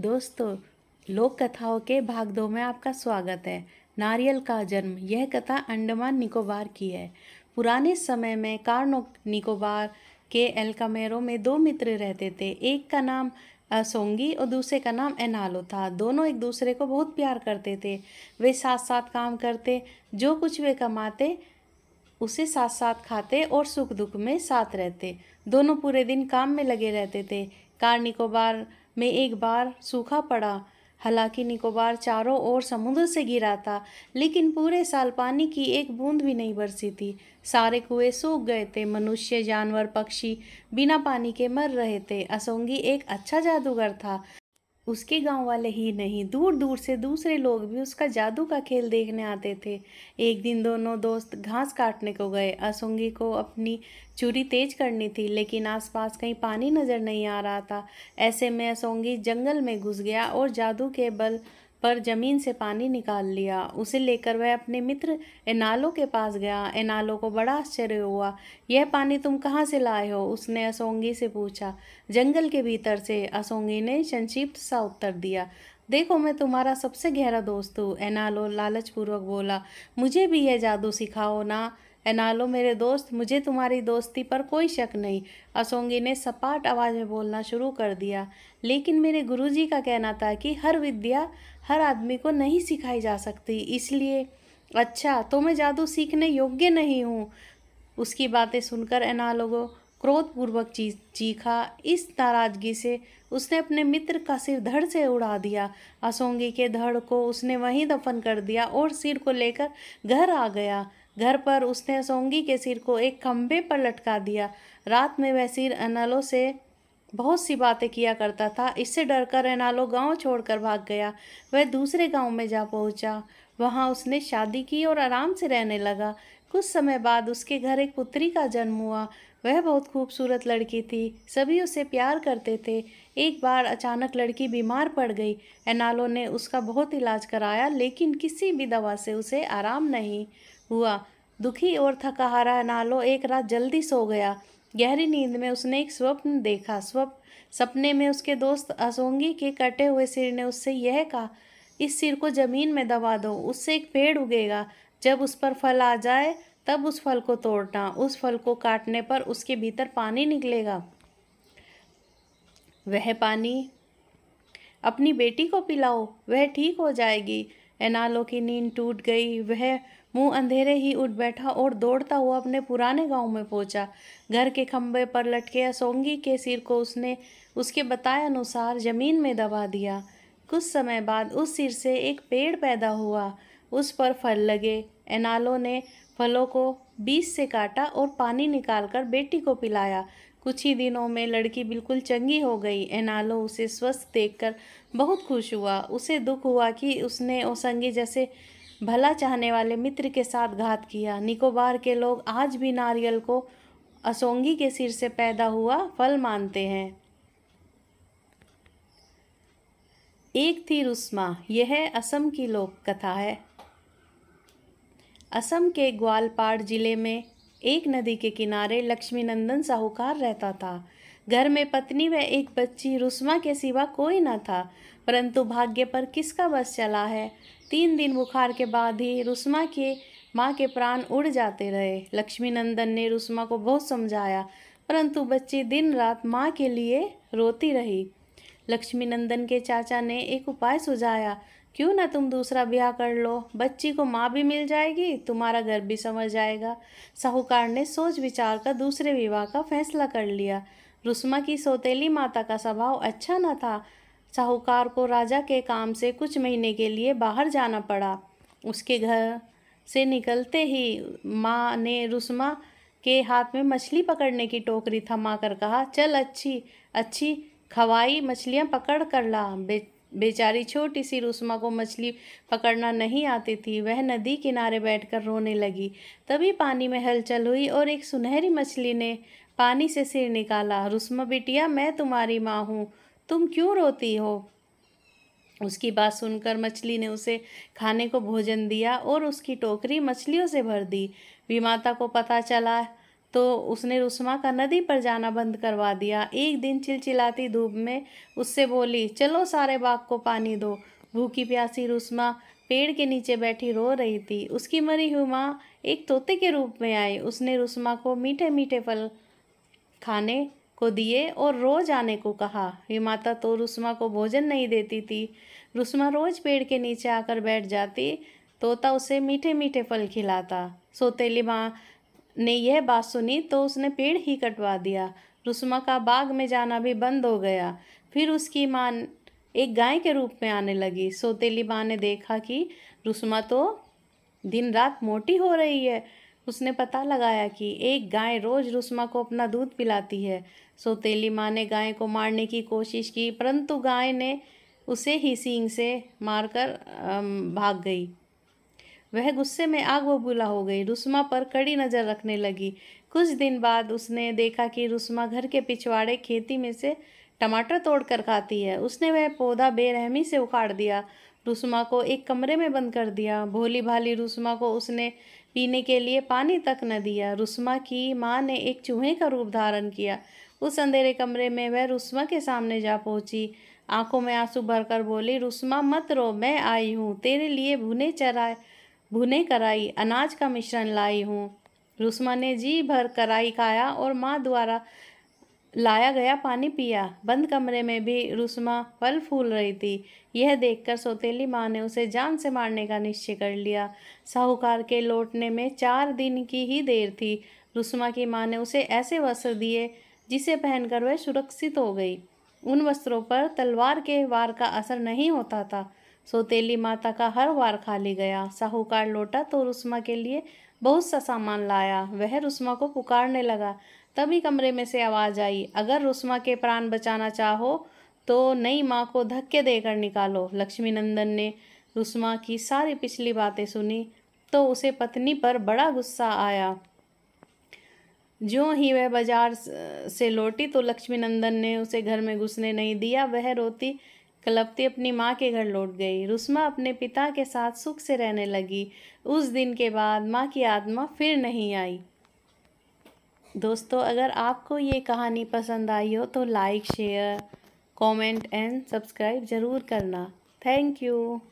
दोस्तों लोक कथाओं के भाग दो में आपका स्वागत है नारियल का जन्म यह कथा अंडमान निकोबार की है पुराने समय में कार्नो निकोबार के एलकामेरो में दो मित्र रहते थे एक का नाम सोंगी और दूसरे का नाम एनालो था दोनों एक दूसरे को बहुत प्यार करते थे वे साथ साथ काम करते जो कुछ वे कमाते उसे साथ साथ खाते और सुख दुख में साथ रहते दोनों पूरे दिन काम में लगे रहते थे कार निकोबार में एक बार सूखा पड़ा हालांकि निकोबार चारों ओर समुद्र से गिरा था लेकिन पूरे साल पानी की एक बूंद भी नहीं बरसी थी सारे कुएं सूख गए थे मनुष्य जानवर पक्षी बिना पानी के मर रहे थे असोंगी एक अच्छा जादूगर था उसके गांव वाले ही नहीं दूर दूर से दूसरे लोग भी उसका जादू का खेल देखने आते थे एक दिन दोनों दोस्त घास काटने को गए असुंगी को अपनी चूरी तेज करनी थी लेकिन आसपास कहीं पानी नज़र नहीं आ रहा था ऐसे में असोंगी जंगल में घुस गया और जादू के बल पर जमीन से पानी निकाल लिया उसे लेकर वह अपने मित्र एनालो के पास गया एनालो को बड़ा आश्चर्य हुआ यह पानी तुम कहाँ से लाए हो उसने असोंगी से पूछा जंगल के भीतर से असोंगी ने संक्षिप्त सा उत्तर दिया देखो मैं तुम्हारा सबसे गहरा दोस्त हूँ एनालो लालचपूर्वक बोला मुझे भी यह जादू सिखाओ ना एनालो मेरे दोस्त मुझे तुम्हारी दोस्ती पर कोई शक नहीं असोंगी ने सपाट आवाज़ में बोलना शुरू कर दिया लेकिन मेरे गुरुजी का कहना था कि हर विद्या हर आदमी को नहीं सिखाई जा सकती इसलिए अच्छा तो मैं जादू सीखने योग्य नहीं हूँ उसकी बातें सुनकर एनालो को क्रोधपूर्वक ची चीखा इस नाराजगी से उसने अपने मित्र का सिर धड़ से उड़ा दिया असोंगी के धड़ को उसने वहीं दफन कर दिया और सिर को लेकर घर आ गया घर पर उसने सोंगी के सिर को एक खम्भे पर लटका दिया रात में वह सिर अनालो से बहुत सी बातें किया करता था इससे डरकर अनालो गांव छोड़कर भाग गया वह दूसरे गांव में जा पहुंचा वहां उसने शादी की और आराम से रहने लगा कुछ समय बाद उसके घर एक पुत्री का जन्म हुआ वह बहुत खूबसूरत लड़की थी सभी उसे प्यार करते थे एक बार अचानक लड़की बीमार पड़ गई एनालो ने उसका बहुत इलाज कराया लेकिन किसी भी दवा से उसे आराम नहीं हुआ दुखी और थकाहारा नालो एक रात जल्दी सो गया गहरी नींद में उसने एक स्वप्न देखा स्वप्न सपने में उसके दोस्त असोंगी के कटे हुए सिर ने उससे यह कहा इस सिर को ज़मीन में दबा दो उससे एक पेड़ उगेगा जब उस पर फल आ जाए तब उस फल को तोड़ना उस फल को काटने पर उसके भीतर पानी निकलेगा वह पानी अपनी बेटी को पिलाओ वह ठीक हो जाएगी एनालो की नींद टूट गई वह मुंह अंधेरे ही उठ बैठा और दौड़ता हुआ अपने पुराने गांव में पहुंचा घर के खंभे पर लटके असोंगी के सिर को उसने उसके बताए अनुसार जमीन में दबा दिया कुछ समय बाद उस सिर से एक पेड़ पैदा हुआ उस पर फल लगे एनालो ने फलों को बीज से काटा और पानी निकालकर बेटी को पिलाया कुछ ही दिनों में लड़की बिल्कुल चंगी हो गई एनालो उसे स्वस्थ देखकर बहुत खुश हुआ उसे दुख हुआ कि उसने ओसंगी जैसे भला चाहने वाले मित्र के साथ घात किया निकोबार के लोग आज भी नारियल को असोंगी के सिर से पैदा हुआ फल मानते हैं एक थी रुस्मा यह असम की लोक कथा है असम के ग्वालपाड़ जिले में एक नदी के किनारे लक्ष्मीनंदन साहूकार रहता था घर में पत्नी व एक बच्ची रुस्मा के सिवा कोई न था परंतु भाग्य पर किसका बस चला है तीन दिन बुखार के बाद ही रुस्मा के माँ के प्राण उड़ जाते रहे लक्ष्मीनंदन ने रुस्मा को बहुत समझाया परंतु बच्ची दिन रात माँ के लिए रोती रही लक्ष्मीनंदन के चाचा ने एक उपाय सुझाया क्यों ना तुम दूसरा ब्याह कर लो बच्ची को माँ भी मिल जाएगी तुम्हारा घर भी समझ जाएगा साहूकार ने सोच विचार कर दूसरे विवाह का फैसला कर लिया रुस्मा की सौतेली माता का स्वभाव अच्छा न था साहूकार को राजा के काम से कुछ महीने के लिए बाहर जाना पड़ा उसके घर से निकलते ही माँ ने रुस्मा के हाथ में मछली पकड़ने की टोकरी थमा कर कहा चल अच्छी अच्छी खवाई मछलियाँ पकड़ कर ला बे बेचारी छोटी सी रुस्मा को मछली पकड़ना नहीं आती थी वह नदी किनारे बैठकर रोने लगी तभी पानी में हलचल हुई और एक सुनहरी मछली ने पानी से सिर निकाला रुस्मा बिटिया मैं तुम्हारी माँ हूँ तुम क्यों रोती हो उसकी बात सुनकर मछली ने उसे खाने को भोजन दिया और उसकी टोकरी मछलियों से भर दी विमाता को पता चला तो उसने रुस्मा का नदी पर जाना बंद करवा दिया एक दिन चिलचिलाती धूप में उससे बोली चलो सारे बाग को पानी दो भूखी प्यासी रुस्मा पेड़ के नीचे बैठी रो रही थी उसकी मरी हुई माँ एक तोते के रूप में आई उसने रुस्मा को मीठे मीठे फल खाने को दिए और रोज आने को कहा ये माता तो रुस्मा को भोजन नहीं देती थी रुस्मा रोज पेड़ के नीचे आकर बैठ जाती तोता उसे मीठे मीठे फल खिलाता सोतेली माँ ने यह बात सुनी तो उसने पेड़ ही कटवा दिया रुस्मा का बाग में जाना भी बंद हो गया फिर उसकी माँ एक गाय के रूप में आने लगी सोतेली माँ ने देखा कि रुस्मा तो दिन रात मोटी हो रही है उसने पता लगाया कि एक गाय रोज़ रुस्मा को अपना दूध पिलाती है सोतेली माँ ने गाय को मारने की कोशिश की परंतु गाय ने उसे ही सींग से मारकर भाग गई वह गुस्से में आग बबूला हो गई रुस्मा पर कड़ी नज़र रखने लगी कुछ दिन बाद उसने देखा कि रुस्मा घर के पिछवाड़े खेती में से टमाटर तोड़कर खाती है उसने वह पौधा बेरहमी से उखाड़ दिया रुस्मा को एक कमरे में बंद कर दिया भोली भाली रुस्मा को उसने पीने के लिए पानी तक न दिया रुस्मा की माँ ने एक चूहे का रूप धारण किया उस अंधेरे कमरे में वह रुस्मा के सामने जा पहुँची आंखों में आंसू भरकर बोली रुस्मा मत रो मैं आई हूँ तेरे लिए भुने चराए भुने कराई अनाज का मिश्रण लाई हूँ रुस्मा ने जी भर कराई खाया और माँ द्वारा लाया गया पानी पिया बंद कमरे में भी रुस्मा फल फूल रही थी यह देखकर सोतेली माँ ने उसे जान से मारने का निश्चय कर लिया साहूकार के लौटने में चार दिन की ही देर थी रुस्मा की माँ ने उसे ऐसे वस्त्र दिए जिसे पहनकर वह सुरक्षित हो गई उन वस्त्रों पर तलवार के वार का असर नहीं होता था सोतेली माता का हर वार खाली गया साहूकार लौटा तो रुस्मा के लिए बहुत सा सामान लाया वह रुस्मा को पुकारने लगा तभी कमरे में से आवाज़ आई अगर रुस्मा के प्राण बचाना चाहो तो नई माँ को धक्के देकर निकालो लक्ष्मी नंदन ने रुस्मा की सारी पिछली बातें सुनी तो उसे पत्नी पर बड़ा गुस्सा आया जो ही वह बाजार से लौटी तो लक्ष्मीनंदन ने उसे घर में घुसने नहीं दिया वह रोती कलपती अपनी माँ के घर लौट गई रुस्मा अपने पिता के साथ सुख से रहने लगी उस दिन के बाद माँ की आत्मा फिर नहीं आई दोस्तों अगर आपको ये कहानी पसंद आई हो तो like share comment and subscribe ज़रूर करना थैंक यू